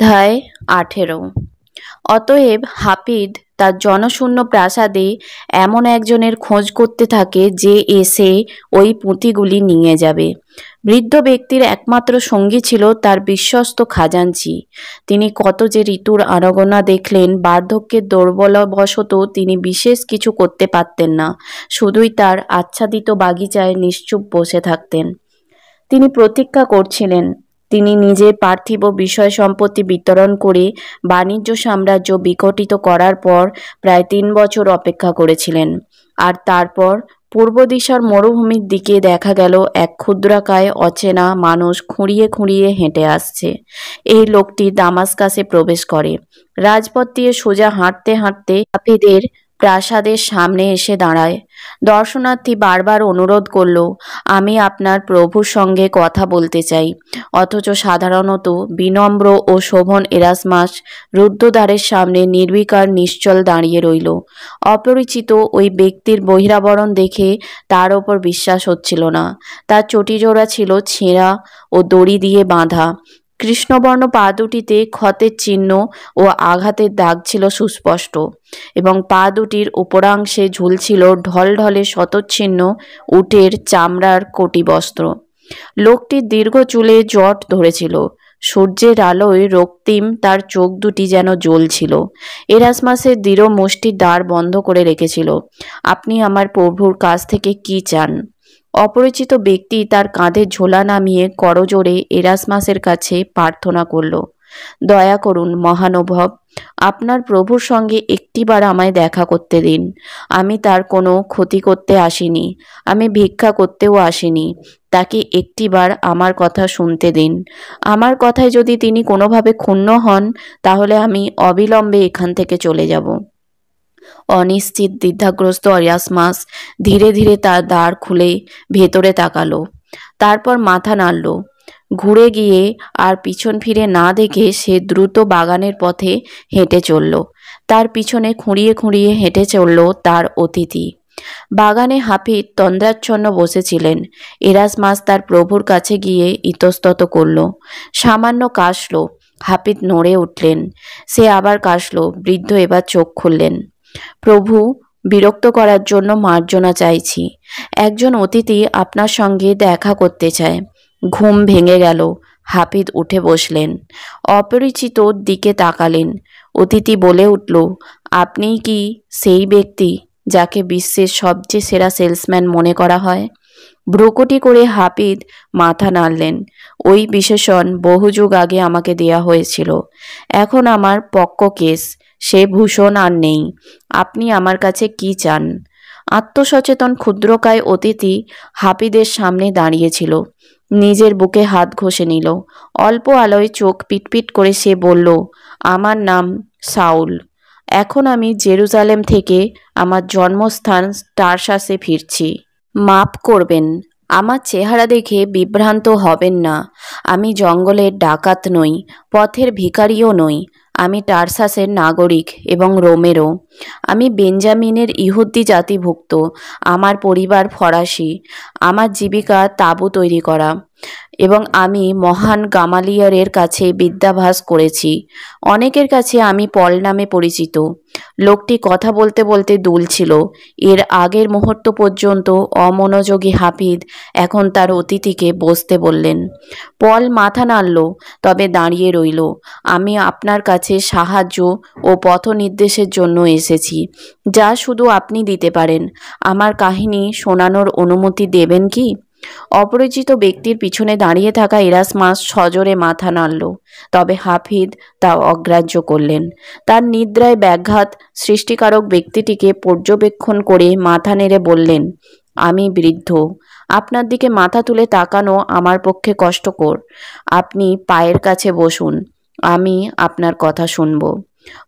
অধ্যায় আঠেরো অতএব হাফিদ তার জনশূন্য প্রাসাদে এমন একজনের খোঁজ করতে থাকে যে এসে ওই পুঁতিগুলি নিয়ে যাবে বৃদ্ধ ব্যক্তির একমাত্র সঙ্গী ছিল তার বিশ্বস্ত খাজাঞ্চি তিনি কত যে ঋতুর আনাগোনা দেখলেন বার্ধক্যের দুর্বলবশত তিনি বিশেষ কিছু করতে পারতেন না শুধুই তার আচ্ছাদিত বাগিচায় নিশ্চুপ বসে থাকতেন তিনি প্রতীক্ষা করছিলেন তিনি নিজের পার্থিব বিষয় সম্পত্তি বিতরণ করে বাণিজ্য সাম্রাজ্য বিকটিত করার পর প্রায় তিন বছর অপেক্ষা করেছিলেন আর তারপর পূর্ব দিশার মরুভূমির দিকে দেখা গেল এক ক্ষুদ্রাকায় অচেনা মানুষ খুঁড়িয়ে খুঁড়িয়ে হেঁটে আসছে এই লোকটি দামাসকাসে প্রবেশ করে রাজপথ দিয়ে সোজা হাঁটতে হাঁটতে হাফিদের প্রাসাদের সামনে এসে দাঁড়ায় দর্শনার্থী বারবার অনুরোধ করল আমি আপনার প্রভুর সঙ্গে কথা বলতে চাই অথচ সাধারণত বিনম্র ও শোভন এরাসমাস রুদ্ধদ্বারের সামনে নির্বিকার নিশ্চল দাঁড়িয়ে রইল অপরিচিত ওই ব্যক্তির বহিরাবরণ দেখে তার ওপর বিশ্বাস হচ্ছিল না তার চটিজোড়া ছিল ছেঁড়া ও দড়ি দিয়ে বাঁধা কৃষ্ণবর্ণ পা দুটিতে ক্ষতের চিহ্ন ও আঘাতের দাগ ছিল সুস্পষ্ট এবং পা দুটির উপরাংশে ঝুলছিল ঢলঢলে শতচ্ছিন্ন উটের চামড়ার কোটি বস্ত্র লোকটির দীর্ঘ চুলে জট ধরেছিল সূর্যের আলোয় রক্তিম তার চোখ দুটি যেন জ্বলছিল এরাসমাসের দৃঢ় মুষ্টির দ্বার বন্ধ করে রেখেছিল আপনি আমার প্রভুর কাছ থেকে কি চান অপরিচিত ব্যক্তি তার কাঁধে ঝোলা নামিয়ে করজোড়ে এরাসমাসের কাছে প্রার্থনা করল দয়া করুন মহানুভব আপনার প্রভুর সঙ্গে একটিবার আমায় দেখা করতে দিন আমি তার কোনো ক্ষতি করতে আসিনি আমি ভিক্ষা করতেও আসিনি তাকে একটিবার আমার কথা শুনতে দিন আমার কথায় যদি তিনি কোনোভাবে ক্ষুণ্ণ হন তাহলে আমি অবিলম্বে এখান থেকে চলে যাব অনিশ্চিত দ্বিধাগ্রস্ত অরিয়াসমাস ধীরে ধীরে তার দ্বার খুলে ভেতরে তাকালো তারপর মাথা নাড়ল ঘুরে গিয়ে আর পিছন ফিরে না দেখে সে দ্রুত বাগানের পথে হেঁটে চলল তার পিছনে খুঁড়িয়ে খুঁড়িয়ে হেঁটে চলল তার অতিথি বাগানে হাফিদ তন্দ্রাচ্ছন্ন বসেছিলেন এরাসমাস তার প্রভুর কাছে গিয়ে ইতস্তত করল সামান্য কাশল হাফিদ নড়ে উঠলেন সে আবার কাশল বৃদ্ধ এবার চোখ খুললেন প্রভু বিরক্ত করার জন্য মার্জনা চাইছি একজন অতিথি আপনার সঙ্গে দেখা করতে চায় ঘুম ভেঙে গেল হাফিদ উঠে বসলেন অপরিচিত দিকে তাকালেন অতিথি বলে উঠল আপনি কি সেই ব্যক্তি যাকে বিশ্বের সবচেয়ে সেরা সেলসম্যান মনে করা হয় ব্রোকটি করে হাফিদ মাথা নাড়লেন ওই বিশেষণ বহু যুগ আগে আমাকে দেয়া হয়েছিল এখন আমার পক্ক কেস সে ভূষণ আর নেই আপনি আমার কাছে কি চান আত্মসচেতন ক্ষুদ্রকায় অতিথি হাপিদের সামনে দাঁড়িয়েছিল নিজের বুকে হাত ঘষে নিল অল্প আলোয় চোখ পিটপিট করে সে বলল আমার নাম সাউল এখন আমি জেরুজালেম থেকে আমার জন্মস্থান টারসাসে ফিরছি মাপ করবেন আমার চেহারা দেখে বিভ্রান্ত হবেন না আমি জঙ্গলের ডাকাত নই পথের ভিকারিও নই আমি টার্সাসের নাগরিক এবং রোমেরও আমি বেঞ্জামিনের ইহুদি জাতিভুক্ত আমার পরিবার ফরাসি আমার জীবিকা তাঁবু তৈরি করা এবং আমি মহান গামালিয়ারের কাছে বিদ্যাভাস করেছি অনেকের কাছে আমি পল নামে পরিচিত লোকটি কথা বলতে বলতে দুলছিল এর আগের মুহূর্ত পর্যন্ত অমনোযোগী হাফিদ এখন তার অতিথিকে বসতে বললেন পল মাথা নাড়ল তবে দাঁড়িয়ে রইল আমি আপনার কাছে সাহায্য ও পথ নির্দেশের জন্য এসেছি যা শুধু আপনি দিতে পারেন আমার কাহিনী শোনানোর অনুমতি দেবেন কি অপরিচিত ব্যক্তির পিছনে দাঁড়িয়ে থাকা এরাস মাস সজোরে মাথা নাড়ল তবে হাফিদ তা অগ্রাহ্য করলেন তার নিদ্রায় ব্যাঘাত সৃষ্টিকারক ব্যক্তিটিকে পর্যবেক্ষণ করে মাথা নেড়ে বললেন আমি বৃদ্ধ আপনার দিকে মাথা তুলে তাকানো আমার পক্ষে কষ্টকর আপনি পায়ের কাছে বসুন আমি আপনার কথা শুনব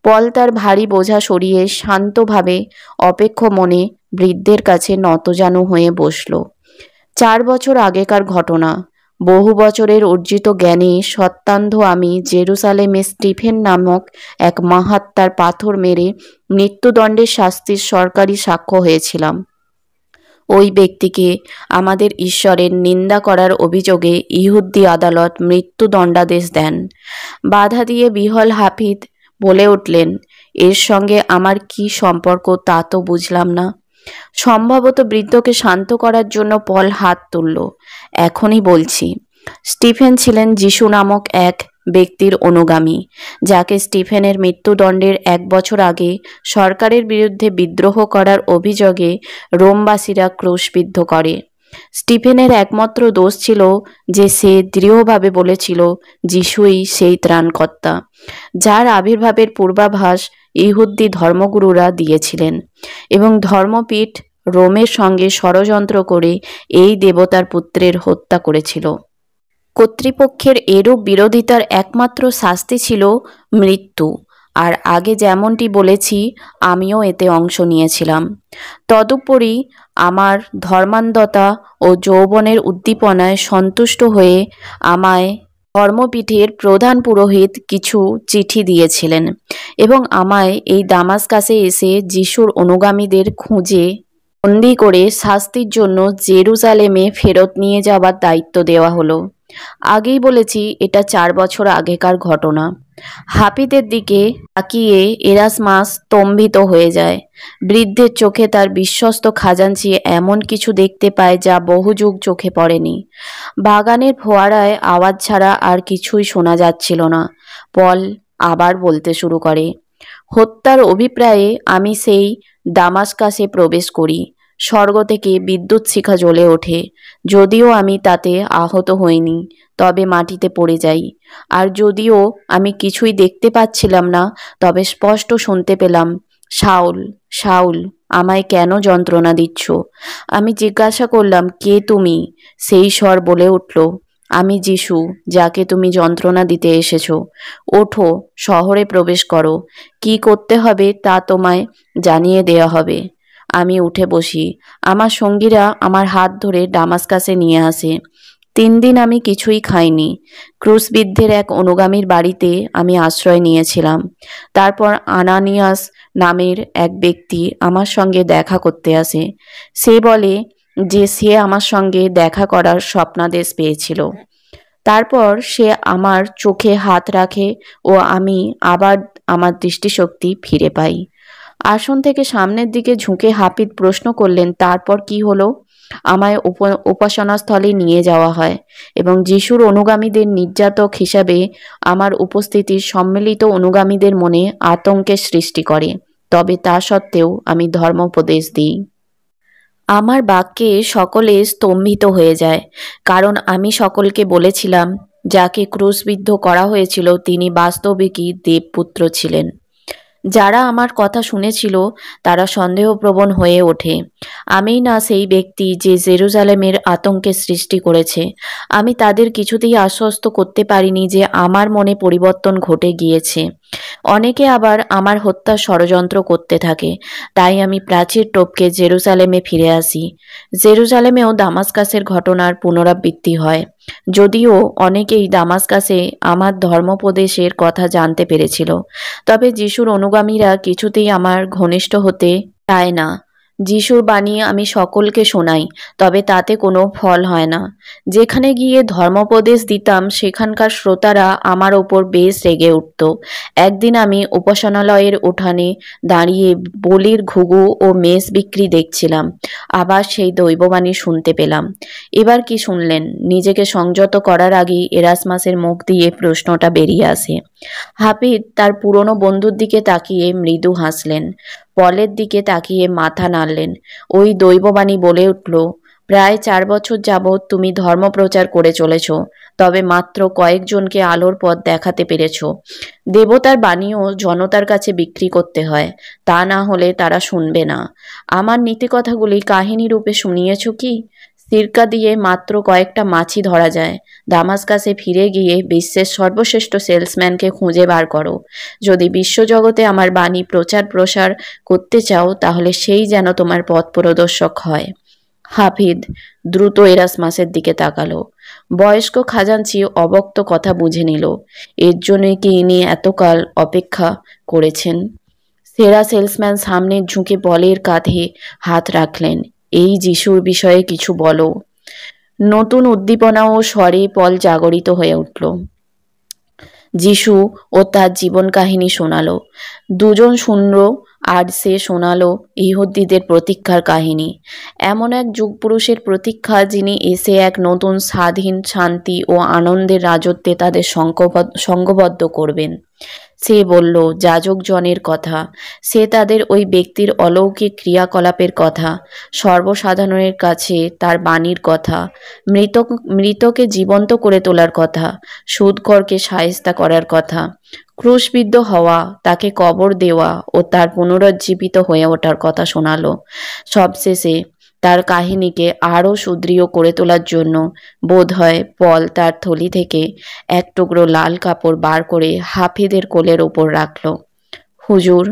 পল তার ভারী বোঝা সরিয়ে শান্তভাবে অপেক্ষ মনে বৃদ্ধের কাছে নতজানু হয়ে বসল চার বছর আগেকার ঘটনা বহু বছরের অর্জিত জ্ঞানে সত্যান্ধ আমি জেরুসালেমে স্টিফেন নামক এক মাহাত্মার পাথর মেরে মৃত্যুদণ্ডের শাস্তির সরকারি সাক্ষ্য হয়েছিলাম ওই ব্যক্তিকে আমাদের ঈশ্বরের নিন্দা করার অভিযোগে ইহুদ্দি আদালত মৃত্যুদণ্ডাদেশ দেন বাধা দিয়ে বিহল হাফিদ বলে উঠলেন এর সঙ্গে আমার কি সম্পর্ক তা তো বুঝলাম না সম্ভবত বৃদ্ধকে শান্ত করার জন্য পল হাত তুলল এখনই বলছি স্টিফেন ছিলেন যিশু নামক এক ব্যক্তির অনুগামী যাকে স্টিফেনের মৃত্যুদণ্ডের এক বছর আগে সরকারের বিরুদ্ধে বিদ্রোহ করার অভিযোগে রোমবাসীরা ক্রুশবিদ্ধ করে স্টিফেনের একমাত্র দোষ ছিল যে সে দৃঢ়ভাবে বলেছিল যিশুই সেই ত্রাণকর্তা যার আবির্ভাবের পূর্বাভাস ইহুদ্দি ধর্মগুরুরা দিয়েছিলেন এবং ধর্মপীঠ রোমের সঙ্গে ষড়যন্ত্র করে এই দেবতার পুত্রের হত্যা করেছিল কর্তৃপক্ষের এরূপ বিরোধিতার একমাত্র শাস্তি ছিল মৃত্যু আর আগে যেমনটি বলেছি আমিও এতে অংশ নিয়েছিলাম তদুপরি আমার ধর্মান্ধতা ও যৌবনের উদ্দীপনায় সন্তুষ্ট হয়ে আমায় ধর্মপীঠের প্রধান পুরোহিত কিছু চিঠি দিয়েছিলেন এবং আমায় এই দামাসকাসে এসে যিশুর অনুগামীদের খুঁজে বন্দি করে শাস্তির জন্য জেরুজালেমে ফেরত নিয়ে যাওয়ার দায়িত্ব দেওয়া হলো আগেই বলেছি এটা চার বছর আগেকার ঘটনা হাপিদের দিকে তাকিয়ে এরাসমাস স্তম্ভিত হয়ে যায় বৃদ্ধের চোখে তার বিশ্বস্ত খাজাঞ্চি এমন কিছু দেখতে পায় যা বহু যুগ চোখে পড়েনি বাগানের ফোয়ারায় আওয়াজ ছাড়া আর কিছুই শোনা যাচ্ছিল না পল আবার বলতে শুরু করে হত্যার অভিপ্রায়ে আমি সেই দামাসকাশে প্রবেশ করি স্বর্গ থেকে বিদ্যুৎ শিখা জ্বলে ওঠে যদিও আমি তাতে আহত হইনি তবে মাটিতে পড়ে যাই আর যদিও আমি কিছুই দেখতে পাচ্ছিলাম না তবে স্পষ্ট শুনতে পেলাম শাউল শাউল আমায় কেন যন্ত্রণা দিচ্ছ আমি জিজ্ঞাসা করলাম কে তুমি সেই স্বর বলে উঠল আমি যিশু যাকে তুমি যন্ত্রণা দিতে এসেছো ওঠো শহরে প্রবেশ করো কি করতে হবে তা তোমায় জানিয়ে দেয়া হবে আমি উঠে বসি আমার সঙ্গীরা আমার হাত ধরে ডামাসকাসে নিয়ে আসে তিন দিন আমি কিছুই খাইনি ক্রুশবিদ্ধের এক অনুগামীর বাড়িতে আমি আশ্রয় নিয়েছিলাম তারপর আনানিয়াস নামের এক ব্যক্তি আমার সঙ্গে দেখা করতে আসে সে বলে যে সে আমার সঙ্গে দেখা করার স্বপ্নাদেশ পেয়েছিল তারপর সে আমার চোখে হাত রাখে ও আমি আবার আমার দৃষ্টিশক্তি ফিরে পাই আসন থেকে সামনের দিকে ঝুঁকে হাপিত প্রশ্ন করলেন তারপর কি হলো আমায় উপাসনাস্থলে নিয়ে যাওয়া হয় এবং যিশুর অনুগামীদের নির্যাতক হিসাবে আমার উপস্থিতি সম্মিলিত অনুগামীদের মনে আতঙ্কের সৃষ্টি করে তবে তা সত্ত্বেও আমি ধর্মোপদেশ দিই আমার বাক্যে সকলে স্তম্ভিত হয়ে যায় কারণ আমি সকলকে বলেছিলাম যাকে ক্রুশবিদ্ধ করা হয়েছিল তিনি বাস্তবিকই দেবপুত্র ছিলেন যারা আমার কথা শুনেছিল তারা সন্দেহপ্রবণ হয়ে ওঠে আমি না সেই ব্যক্তি যে জেরুজালেমের আতঙ্কের সৃষ্টি করেছে আমি তাদের কিছুতেই আশ্বস্ত করতে পারিনি যে আমার মনে পরিবর্তন ঘটে গিয়েছে অনেকে আবার আমার হত্যা ষড়যন্ত্র করতে থাকে তাই আমি প্রাচীর টোপকে জেরুজালেমে ফিরে আসি জেরুজালেমেও দামাসকাসের ঘটনার পুনরাবৃত্তি হয় যদিও অনেকেই দামাসকাসে আমার ধর্মোপদেশের কথা জানতে পেরেছিল তবে যিশুর অনুগামীরা কিছুতেই আমার ঘনিষ্ঠ হতে চায় না যিশুর বাণী আমি সকলকে শোনাই তবে তাতে কোনো ফল হয় না যেখানে গিয়ে ধর্মোপদেশ দিতাম সেখানকার শ্রোতারা আমার ওপর বেশ রেগে উঠত একদিন আমি উপাসনালয়ের উঠানে দাঁড়িয়ে বলির ঘুঘু ও মেষ বিক্রি দেখছিলাম আবার সেই দৈববাণী শুনতে পেলাম এবার কি শুনলেন নিজেকে সংযত করার আগে এরাসমাসের মুখ দিয়ে প্রশ্নটা বেরিয়ে আসে হাফিদ তার পুরনো বন্ধুর দিকে তাকিয়ে মৃদু হাসলেন পলের দিকে তাকিয়ে মাথা নাড়লেন ওই দৈববাণী বলে উঠল প্রায় চার বছর যাবৎ তুমি ধর্মপ্রচার করে চলেছ তবে মাত্র কয়েকজনকে আলোর পথ দেখাতে পেরেছ দেবতার বাণীও জনতার কাছে বিক্রি করতে হয় তা না হলে তারা শুনবে না আমার নীতিকথাগুলি রূপে শুনিয়েছ কি সিরকা দিয়ে মাত্র কয়েকটা মাছই ধরা যায় দামাসকাসে ফিরে গিয়ে বিশ্বের সর্বশ্রেষ্ঠ সেলসম্যানকে খুঁজে বার করো যদি বিশ্বজগতে আমার বাণী প্রচার প্রসার করতে চাও তাহলে সেই যেন তোমার পথ প্রদর্শক হয় হাফিদ দ্রুত এরাসমাসের দিকে তাকালো বয়স্ক খাজাঞ্চি অবক্ত কথা বুঝে নিল এর জন্যই কি ইনি এতকাল অপেক্ষা করেছেন সেরা সেলসম্যান সামনে ঝুঁকে বলের কাঁধে হাত রাখলেন এই যিশুর বিষয়ে কিছু বলো নতুন উদ্দীপনা ও স্বরে পল জাগরিত হয়ে উঠল যিশু ও তার জীবন কাহিনী শোনালো দুজন শূন্য আর সে শোনালো ইহুদ্দিদের প্রতীক্ষার কাহিনী এমন এক যুগপুরুষের প্রতীক্ষা যিনি এসে এক নতুন স্বাধীন শান্তি ও আনন্দের রাজত্বে তাদের সঙ্গবদ্ধ করবেন সে বলল যাজকজনের কথা সে তাদের ওই ব্যক্তির অলৌকিক ক্রিয়াকলাপের কথা সর্বসাধারণের কাছে তার বাণীর কথা মৃত মৃতকে জীবন্ত করে তোলার কথা সুদকরকে সায়স্তা করার কথা ক্রুশবিদ্ধ হওয়া তাকে কবর দেওয়া ও তার পুনরুজ্জীবিত হয়ে ওঠার কথা শোনালো সবশেষে তার কাহিনীকে আরও সুদৃঢ় করে তোলার জন্য বোধ হয় পল তার থলি থেকে এক টুকরো লাল কাপড় বার করে হাফিদের কোলের ওপর রাখল হুজুর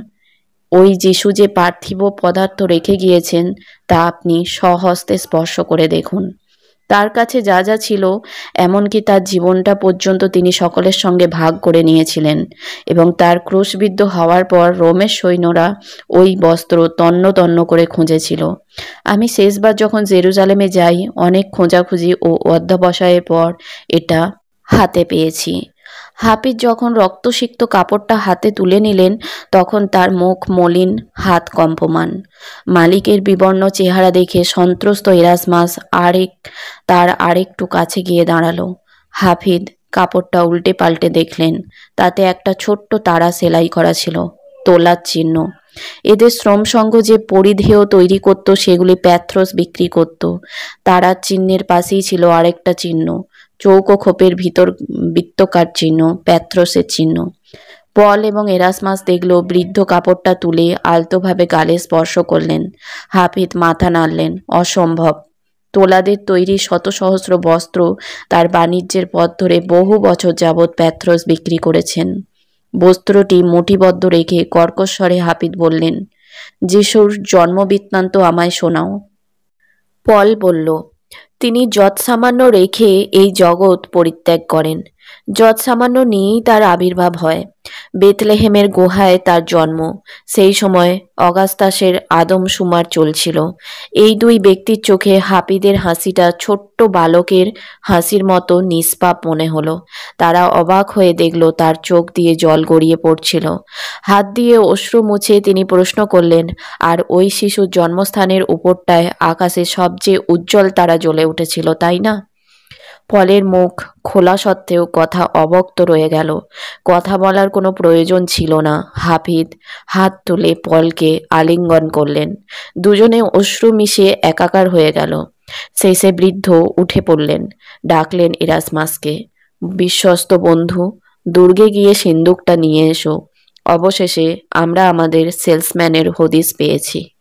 ওই যিশু যে পার্থিব পদার্থ রেখে গিয়েছেন তা আপনি সহস্তে স্পর্শ করে দেখুন তার কাছে যা যা ছিল এমনকি তার জীবনটা পর্যন্ত তিনি সকলের সঙ্গে ভাগ করে নিয়েছিলেন এবং তার ক্রুশবিদ্ধ হওয়ার পর রোমের সৈন্যরা ওই বস্ত্র তন্ন তন্ন করে খুঁজেছিল আমি শেষবার যখন জেরুজালেমে যাই অনেক খোঁজাখুঁজি ও অধ্যবসায়ের পর এটা হাতে পেয়েছি হাফিজ যখন রক্তসিক্ত কাপড়টা হাতে তুলে নিলেন তখন তার মুখ মলিন হাত কম্পমান মালিকের বিবর্ণ চেহারা দেখে সন্ত্রস্ত এরাসমাস আরেক তার আরেকটু কাছে গিয়ে দাঁড়ালো হাফিদ কাপড়টা উল্টে পাল্টে দেখলেন তাতে একটা ছোট্ট তারা সেলাই করা ছিল তোলার চিহ্ন এদের শ্রম সংঘ যে পরিধেয় তৈরি করত সেগুলি প্যাথ্রস বিক্রি করত তারার চিহ্নের পাশেই ছিল আরেকটা চিহ্ন চৌকো খোপের ভিতর বৃত্তকার চিহ্ন প্যাথ্রসের চিহ্ন পল এবং এরাসমাস দেখল বৃদ্ধ কাপড়টা তুলে আলতোভাবে গালে স্পর্শ করলেন হাফিদ মাথা নাড়লেন অসম্ভব তোলাদের তৈরি শত সহস্র বস্ত্র তার বাণিজ্যের পথ ধরে বহু বছর যাবৎ প্যাথ্রস বিক্রি করেছেন বস্ত্রটি মুঠিবদ্ধ রেখে কর্কশ্বরে হাফিদ বললেন যিশুর জন্মবৃত্তান্ত আমায় শোনাও পল বলল তিনি যৎসামান্য রেখে এই জগৎ পরিত্যাগ করেন যৎসামান্য নিয়েই তার আবির্ভাব হয় বেতলেহেমের গুহায় তার জন্ম সেই সময় অগাস্তাসের আদম সুমার চলছিল এই দুই ব্যক্তির চোখে হাপিদের হাসিটা ছোট্ট বালকের হাসির মতো নিষ্পাপ মনে হলো তারা অবাক হয়ে দেখল তার চোখ দিয়ে জল গড়িয়ে পড়ছিল হাত দিয়ে অশ্রু মুছে তিনি প্রশ্ন করলেন আর ওই শিশুর জন্মস্থানের উপরটায় আকাশে সবচেয়ে উজ্জ্বল তারা জ্বলে উঠেছিল তাই না ফলের মুখ খোলা সত্ত্বেও কথা অবক্ত রয়ে গেল কথা বলার কোনো প্রয়োজন ছিল না হাফিদ হাত তুলে পলকে আলিঙ্গন করলেন দুজনে অশ্রু মিশিয়ে একাকার হয়ে গেল শেষে বৃদ্ধ উঠে পড়লেন ডাকলেন ইরাসমাসকে বিশ্বস্ত বন্ধু দুর্গে গিয়ে সিন্দুকটা নিয়ে এসো অবশেষে আমরা আমাদের সেলসম্যানের হদিস পেয়েছি